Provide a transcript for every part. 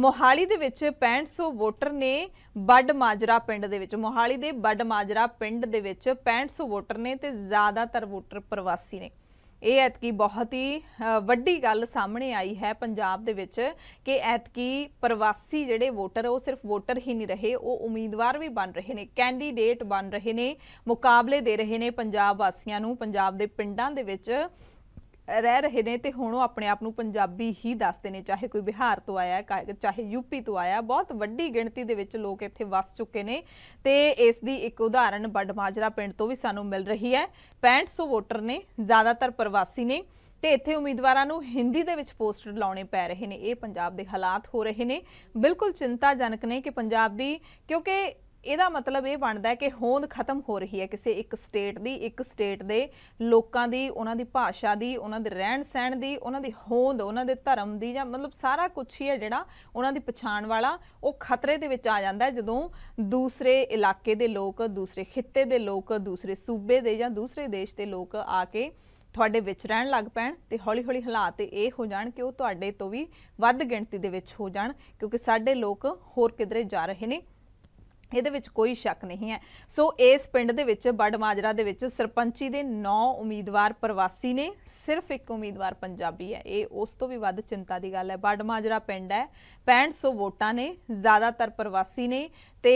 ਮੋਹਾਲੀ ਦੇ ਵਿੱਚ 6500 ਵੋਟਰ ਨੇ ਬੱਡ ਮਾਜਰਾ ਪਿੰਡ ਦੇ ਵਿੱਚ ਮੋਹਾਲੀ ਦੇ ਬੱਡ ਮਾਜਰਾ ਪਿੰਡ ਦੇ ਵਿੱਚ 6500 ਵੋਟਰ ਨੇ ਤੇ ਜ਼ਿਆਦਾਤਰ ਵੋਟਰ ਪ੍ਰਵਾਸੀ ਨੇ ਇਹ ਐਤਕੀ ਬਹੁਤ ਹੀ ਵੱਡੀ ਗੱਲ ਸਾਹਮਣੇ ਆਈ ਹੈ ਪੰਜਾਬ ਦੇ ਵਿੱਚ ਕਿ ਐਤਕੀ ਪ੍ਰਵਾਸੀ ਜਿਹੜੇ ਵੋਟਰ ਉਹ ਸਿਰਫ ਵੋਟਰ ਹੀ ਨਹੀਂ ਰਹੇ ਉਹ ਉਮੀਦਵਾਰ ਵੀ ਬਣ ਰਹੇ ਨੇ ਕੈਂਡੀਡੇਟ ਬਣ ਰਹੇ ਨੇ ਮੁਕਾਬਲੇ ਦੇ ਰਹੇ ਨੇ ਪੰਜਾਬ ਵਾਸੀਆਂ ਨੂੰ ਪੰਜਾਬ ਦੇ ਪਿੰਡਾਂ ਦੇ ਵਿੱਚ ਰਹਿ ਰਹੇ ਨੇ ਤੇ ਹੁਣ ਉਹ ਆਪਣੇ ਆਪ ਨੂੰ ਪੰਜਾਬੀ ਹੀ ਦੱਸਦੇ ਨੇ ਚਾਹੇ ਕੋਈ ਬਿਹਾਰ ਤੋਂ ਆਇਆ ਚਾਹੇ ਯੂਪੀ ਤੋਂ ਆਇਆ ਬਹੁਤ ਵੱਡੀ ਗਿਣਤੀ ਦੇ ਵਿੱਚ ਲੋਕ ਇੱਥੇ ਵਸ ਚੁੱਕੇ ਨੇ ਤੇ ਇਸ ਦੀ ਇੱਕ ਉਦਾਹਰਣ ਬੜਮਾਜਰਾ ਪਿੰਡ ਤੋਂ ਵੀ ਸਾਨੂੰ ਮਿਲ ਰਹੀ ਹੈ 6500 ਵੋਟਰ ਨੇ ਜ਼ਿਆਦਾਤਰ ਪ੍ਰਵਾਸੀ ਨੇ ਤੇ ਇੱਥੇ ਉਮੀਦਵਾਰਾਂ ਨੂੰ ਹਿੰਦੀ ਦੇ ਵਿੱਚ ਪੋਸਟਰ ਲਾਉਣੇ ਪੈ ਰਹੇ ਨੇ ਇਹ ਪੰਜਾਬ ਦੇ ਹਾਲਾਤ ਹੋ ਰਹੇ ਨੇ ਬਿਲਕੁਲ ਚਿੰਤਾਜਨਕ ਨੇ ਕਿ ਪੰਜਾਬ ਦੀ ਕਿਉਂਕਿ ਇਹਦਾ ਮਤਲਬ ਇਹ ਬਣਦਾ ਹੈ ਕਿ ਹੋਂਦ ਖਤਮ ਹੋ ਰਹੀ ਹੈ ਕਿਸੇ ਇੱਕ ਸਟੇਟ ਦੀ ਇੱਕ ਸਟੇਟ ਦੇ ਲੋਕਾਂ ਦੀ ਉਹਨਾਂ ਦੀ ਭਾਸ਼ਾ ਦੀ ਉਹਨਾਂ ਦੇ ਰਹਿਣ ਸਹਿਣ ਦੀ ਉਹਨਾਂ ਦੀ ਹੋਂਦ ਉਹਨਾਂ ਦੇ ਧਰਮ ਦੀ ਜਾਂ ਮਤਲਬ ਸਾਰਾ ਕੁਝ ਹੀ ਹੈ ਜਿਹੜਾ ਉਹਨਾਂ ਦੀ ਪਛਾਣ ਵਾਲਾ ਉਹ ਖਤਰੇ ਦੇ ਵਿੱਚ ਆ ਜਾਂਦਾ ਜਦੋਂ ਦੂਸਰੇ ਇਲਾਕੇ ਦੇ ਲੋਕ ਦੂਸਰੇ ਖਿੱਤੇ ਦੇ ਲੋਕ ਦੂਸਰੇ ਸੂਬੇ ਦੇ ਜਾਂ ਦੂਸਰੇ ਦੇਸ਼ ਦੇ ਲੋਕ ਆ ਕੇ ਤੁਹਾਡੇ ਵਿੱਚ ਰਹਿਣ ਲੱਗ ਪੈਣ ਤੇ ਹੌਲੀ-ਹੌਲੀ ਹਾਲਾਤ ਇਹ ਹੋ ਜਾਣ ਕਿ ਉਹ ਤੁਹਾਡੇ ਤੋਂ ਵੀ ਵੱਧ ਗਿਣਤੀ ਦੇ ਵਿੱਚ ਹੋ ਜਾਣ ਕਿਉਂਕਿ ਸਾਡੇ ਲੋਕ ਹੋਰ ਕਿਧਰੇ ਜਾ ਰਹੇ ਨੇ ਇਹਦੇ ਵਿੱਚ ਕੋਈ ਸ਼ੱਕ ਨਹੀਂ ਹੈ ਸੋ ਇਸ ਪਿੰਡ ਦੇ ਵਿੱਚ ਬੜ ਮਾਜਰਾ ਦੇ ਵਿੱਚ ਸਰਪੰਚੀ ਦੇ 9 ਉਮੀਦਵਾਰ ਪ੍ਰਵਾਸੀ ਨੇ ਸਿਰਫ ਇੱਕ ਉਮੀਦਵਾਰ ਪੰਜਾਬੀ ਹੈ ਇਹ ਉਸ ਤੋਂ ਵੀ ਵੱਧ ਚਿੰਤਾ ਦੀ ਗੱਲ ਹੈ ਬੜ ਮਾਜਰਾ ਪਿੰਡ ਹੈ 6500 ਵੋਟਾਂ ਨੇ ਜ਼ਿਆਦਾਤਰ ਪ੍ਰਵਾਸੀ ਨੇ ਤੇ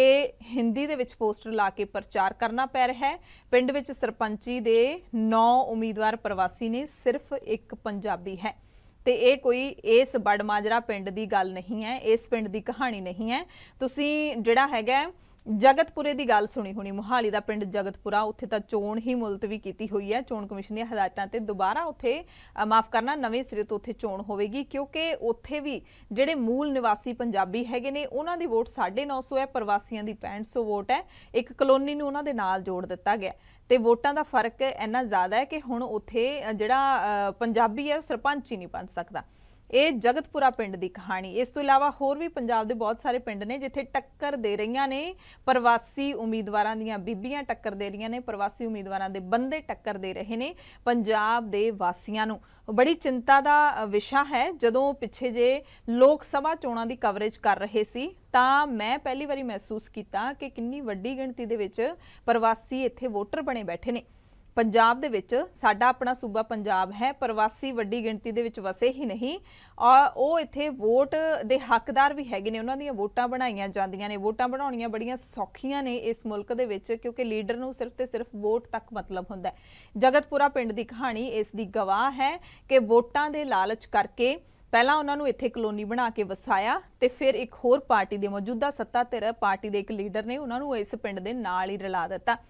ਹਿੰਦੀ ਦੇ ਵਿੱਚ ਪੋਸਟਰ ਲਾ ਕੇ ਪ੍ਰਚਾਰ ਕਰਨਾ ਪੈ ਰਿਹਾ ਹੈ ਪਿੰਡ ਵਿੱਚ ਸਰਪੰਚੀ ਦੇ 9 ਉਮੀਦਵਾਰ ਪ੍ਰਵਾਸੀ ਨੇ ਸਿਰਫ ਇੱਕ ਪੰਜਾਬੀ ਹੈ ਤੇ ਇਹ ਕੋਈ ਇਸ ਬੜਮਾਜਰਾ ਪਿੰਡ ਦੀ ਗੱਲ ਨਹੀਂ ਹੈ ਇਸ ਪਿੰਡ ਦੀ ਕਹਾਣੀ ਨਹੀਂ ਹੈ ਤੁਸੀਂ ਜਿਹੜਾ ਹੈਗਾ ਜਗਤਪੁਰੇ ਦੀ ਗੱਲ ਸੁਣੀ ਹੋਣੀ ਮੁਹਾਲੀ ਦਾ ਪਿੰਡ ਜਗਤਪੁਰਾ ਉੱਥੇ ਤਾਂ ਚੋਣ ਹੀ ਮੁਲਤਵੀ ਕੀਤੀ ਹੋਈ ਹੈ ਚੋਣ ਕਮਿਸ਼ਨ ਦੀਆਂ ਹਦਾਇਤਾਂ ਤੇ ਦੁਬਾਰਾ ਉੱਥੇ ਮਾਫ ਕਰਨਾ ਨਵੇਂ ਸਿਰੇ ਤੋਂ ਉੱਥੇ ਚੋਣ ਹੋਵੇਗੀ ਕਿਉਂਕਿ ਉੱਥੇ ਵੀ ਜਿਹੜੇ ਮੂਲ ਨਿਵਾਸੀ ਪੰਜਾਬੀ ਹੈਗੇ ਨੇ ਉਹਨਾਂ ਦੀ ਵੋਟ 950 ਹੈ ਪ੍ਰਵਾਸੀਆਂ ਦੀ 650 ਵੋਟ ਹੈ ਇੱਕ ਕਲੋਨੀ ਨੂੰ ਉਹਨਾਂ ਦੇ ਨਾਲ ਜੋੜ ਦਿੱਤਾ ਗਿਆ ਤੇ ਵੋਟਾਂ ਦਾ ਫਰਕ ਇੰਨਾ ਜ਼ਿਆਦਾ ਹੈ ਕਿ ਹੁਣ ਉੱਥੇ ਜਿਹੜਾ ਪੰਜਾਬੀ ਹੈ ਸਰਪੰਚ ਹੀ ਨਹੀਂ ਬਣ ਸਕਦਾ ਇਹ ਜਗਤਪੁਰਾ ਪਿੰਡ ਦੀ ਕਹਾਣੀ ਇਸ ਤੋਂ ਇਲਾਵਾ ਹੋਰ ਵੀ ਪੰਜਾਬ ਦੇ ਬਹੁਤ ਸਾਰੇ ਪਿੰਡ ਨੇ ਜਿੱਥੇ ਟੱਕਰ ਦੇ ਰਹੀਆਂ ਨੇ ਪ੍ਰਵਾਸੀ ਉਮੀਦਵਾਰਾਂ ਦੀਆਂ ਬੀਬੀਆਂ ਟੱਕਰ ਦੇ ਰਹੀਆਂ ਨੇ ਪ੍ਰਵਾਸੀ ਉਮੀਦਵਾਰਾਂ ਦੇ ਬੰਦੇ ਟੱਕਰ ਦੇ ਰਹੇ ਨੇ ਪੰਜਾਬ ਦੇ ਵਾਸੀਆਂ ਨੂੰ ਬੜੀ ਚਿੰਤਾ ਦਾ ਵਿਸ਼ਾ ਹੈ ਜਦੋਂ ਪਿੱਛੇ ਜੇ ਲੋਕ ਸਭਾ ਚੋਣਾਂ ਦੀ ਕਵਰੇਜ ਕਰ ਰਹੇ ਸੀ ਤਾਂ ਮੈਂ ਪਹਿਲੀ ਵਾਰੀ ਮਹਿਸੂਸ ਕੀਤਾ ਕਿ ਕਿੰਨੀ ਵੱਡੀ ਗਿਣਤੀ ਦੇ ਵਿੱਚ ਪ੍ਰਵਾਸੀ ਇੱਥੇ ਵੋਟਰ ਬਣੇ ਬੈਠੇ ਨੇ ਪੰਜਾਬ ਦੇ ਵਿੱਚ ਸਾਡਾ ਆਪਣਾ ਸੂਬਾ ਪੰਜਾਬ ਹੈ ਪ੍ਰਵਾਸੀ ਵੱਡੀ ਗਿਣਤੀ ਦੇ ਵਿੱਚ ਵਸੇ ਹੀ ਨਹੀਂ ਉਹ ਇੱਥੇ ਵੋਟ ਦੇ ਹੱਕਦਾਰ ਵੀ ਹੈਗੇ ਨੇ ਉਹਨਾਂ ਦੀਆਂ ਵੋਟਾਂ ਬਣਾਈਆਂ ਜਾਂਦੀਆਂ ਨੇ ਵੋਟਾਂ ਬਣਾਉਣੀਆਂ ਬੜੀਆਂ ਸੌਖੀਆਂ ਨੇ ਇਸ ਮੁਲਕ ਦੇ ਵਿੱਚ ਕਿਉਂਕਿ ਲੀਡਰ ਨੂੰ ਸਿਰਫ ਤੇ ਸਿਰਫ ਵੋਟ ਤੱਕ ਮਤਲਬ ਹੁੰਦਾ ਜਗਤਪੁਰਾ ਪਿੰਡ ਦੀ ਕਹਾਣੀ ਇਸ ਦੀ ਗਵਾਹ ਹੈ ਕਿ ਵੋਟਾਂ ਦੇ ਲਾਲਚ ਕਰਕੇ ਪਹਿਲਾਂ ਉਹਨਾਂ ਨੂੰ ਇੱਥੇ ਕਲੋਨੀ ਬਣਾ ਕੇ ਵਸਾਇਆ ਤੇ ਫਿਰ ਇੱਕ ਹੋਰ ਪਾਰਟੀ ਦੇ ਮੌਜੂਦਾ ਸੱਤਾ ਧਿਰ ਪਾਰਟੀ ਦੇ ਇੱਕ ਲੀਡਰ ਨੇ ਉਹਨਾਂ ਨੂੰ ਇਸ ਪਿੰਡ ਦੇ ਨਾਲ ਹੀ ਰਲਾ ਦਿੱਤਾ